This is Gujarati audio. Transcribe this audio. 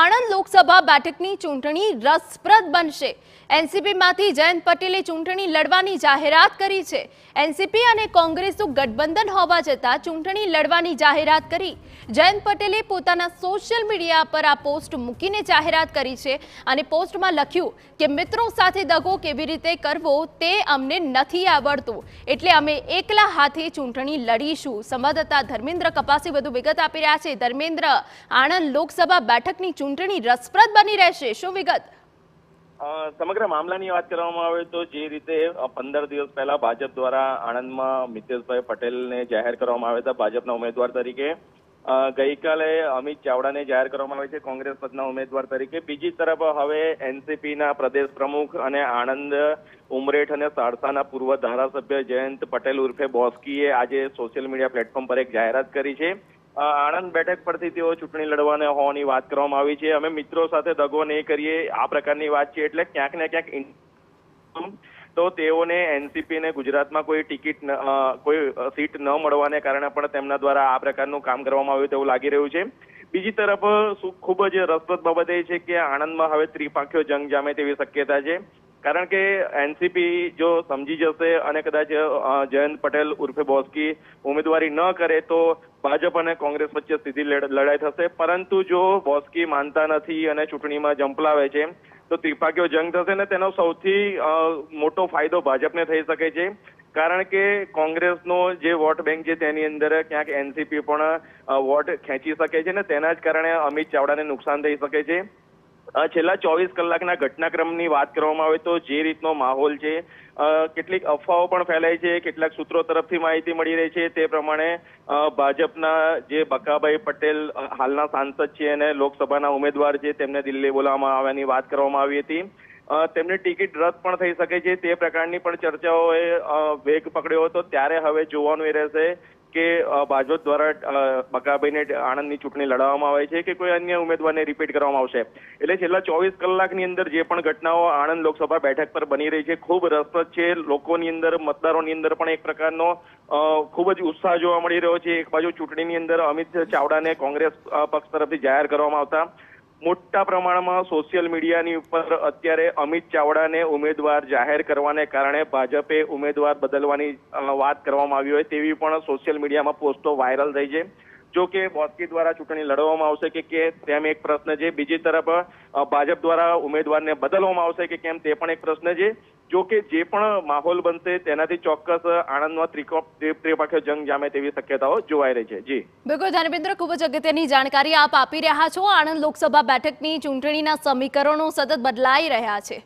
આણંદ લોકસભા બેઠકની ચૂંટણી રસપ્રદ બનશે એનસીપીમાંથી જયંત પટેલે ચૂંટણી લડવાની જાહેરાત કરી છે એનસીપી અને કોંગ્રેસનું ગઠબંધન હોવા છતાં ચૂંટણી લડવાની જાહેરાત કરી જયંત પટેલે પોતાના સોશિયલ મીડિયા પર આ પોસ્ટ મૂકીને જાહેરાત કરી છે અને પોસ્ટમાં લખ્યું કે મિત્રો સાથે દગો કેવી રીતે કરવો તે અમને નથી આવડતું એટલે અમે એકલા હાથે ચૂંટણી લડીશું સંવાદદાતા ધર્મેન્દ્ર કપાસી વધુ વિગત આપી રહ્યા છે ધર્મેન્દ્ર આણંદ લોકસભા બેઠકની ચૂંટણી ચૂંટણી રસપ્રદ બની રહેશે શું વિગત સમગ્ર મામલાની વાત કરવામાં આવે તો જે રીતે પંદર દિવસ પહેલા ભાજપ દ્વારા આણંદમાં મિતેશભાઈ પટેલને જાહેર કરવામાં આવ્યા હતા ભાજપના ઉમેદવાર તરીકે ગઈકાલે અમિત ચાવડાને જાહેર કરવામાં આવે છે કોંગ્રેસ પદના ઉમેદવાર તરીકે બીજી તરફ હવે એનસીપીના પ્રદેશ પ્રમુખ અને આણંદ ઉમરેઠ અને સારસાના પૂર્વ ધારાસભ્ય જયંત પટેલ ઉર્ફે બોસ્કીએ આજે સોશિયલ મીડિયા પ્લેટફોર્મ પર એક જાહેરાત કરી છે આણંદ બેઠક પરથી તેઓ ચૂંટણી લડવાના હોવાની વાત કરવામાં આવી છે અમે મિત્રો સાથે દગો નહીં કરીએ આ પ્રકારની વાત છે એટલે ક્યાંક ને ક્યાંક તો તેઓને એનસીપીને ગુજરાતમાં કોઈ ટિકિટ કોઈ સીટ ન મળવાને કારણે પણ તેમના દ્વારા આ પ્રકારનું કામ કરવામાં આવ્યું તેવું લાગી રહ્યું છે બીજી તરફ ખૂબ જ રસપ્રદ બાબત એ છે કે આણંદમાં હવે ત્રિપાંખ્યો જંગ જામે તેવી શક્યતા છે કારણ કે એનસીપી જો સમજી જશે અને કદાચ જયંત પટેલ ઉર્ફે બોસ્કી ઉમેદવારી ન કરે તો ભાજપ અને કોંગ્રેસ વચ્ચે સીધી લડાઈ થશે પરંતુ જો બોસ્કી માનતા નથી અને ચૂંટણીમાં જંપલાવે છે તો ત્રિપાકીઓ જંગ થશે ને તેનો સૌથી મોટો ફાયદો ભાજપને થઈ શકે છે કારણ કે કોંગ્રેસનો જે વોટ બેંક છે તેની અંદર ક્યાંક એનસીપી પણ વોટ ખેંચી શકે છે ને તેના જ કારણે અમિત ચાવડાને નુકસાન થઈ શકે છે છેલ્લા ચોવીસ કલાકના ઘટનાક્રમની વાત કરવામાં આવે તો જે રીતનો માહોલ છે કેટલીક અફવાઓ પણ ફેલાય છે કેટલાક સૂત્રો તરફથી માહિતી મળી રહી છે તે પ્રમાણે ભાજપના જે બકાભાઈ પટેલ હાલના સાંસદ છે અને લોકસભાના ઉમેદવાર છે તેમને દિલ્હી બોલાવવામાં આવવાની વાત કરવામાં આવી હતી તેમની ટિકિટ રદ પણ થઈ શકે છે તે પ્રકારની પણ ચર્ચાઓએ વેગ પકડ્યો હતો ત્યારે હવે જોવાનું એ રહેશે કે ભાજપ દ્વારા બકાભાઈને આણંદની ચૂંટણી લડાવવામાં આવે છે કે કોઈ અન્ય ઉમેદવારને રિપીટ કરવામાં આવશે એટલે છેલ્લા ચોવીસ કલાકની અંદર જે પણ ઘટનાઓ આણંદ લોકસભા બેઠક પર બની રહી છે ખૂબ રસપ્રદ છે લોકોની અંદર મતદારોની અંદર પણ એક પ્રકારનો ખૂબ જ ઉત્સાહ જોવા મળી રહ્યો છે એક બાજુ ચૂંટણીની અંદર અમિત ચાવડાને કોંગ્રેસ પક્ષ તરફથી જાહેર કરવામાં આવતા મોટા પ્રમાણમાં સોશિયલ મીડિયાની ઉપર અત્યારે અમિત ચાવડાને ઉમેદવાર જાહેર કરવાને કારણે ભાજપે ઉમેદવાર બદલવાની વાત કરવામાં આવી હોય તેવી પણ સોશિયલ મીડિયામાં પોસ્ટો વાયરલ થઈ છે જો કે બોસ્કી દ્વારા ચૂંટણી લડવામાં આવશે કે કે તેમ એક પ્રશ્ન છે બીજી તરફ ભાજપ દ્વારા ઉમેદવારને બદલવામાં આવશે કે કેમ તે પણ એક પ્રશ્ન છે જો કે જે પણ માહોલ બનશે તેનાથી ચોક્કસ આણંદમાં ત્રિપક્ષીય જંગ જામે તેવી શક્યતાઓ જોવાઈ રહી છે જી બિલકુલ ધર્મેન્દ્ર ખૂબ જ અગત્યની જાણકારી આપ આપી રહ્યા છો આણંદ લોકસભા બેઠકની ચૂંટણીના સમીકરણો સતત બદલાઈ રહ્યા છે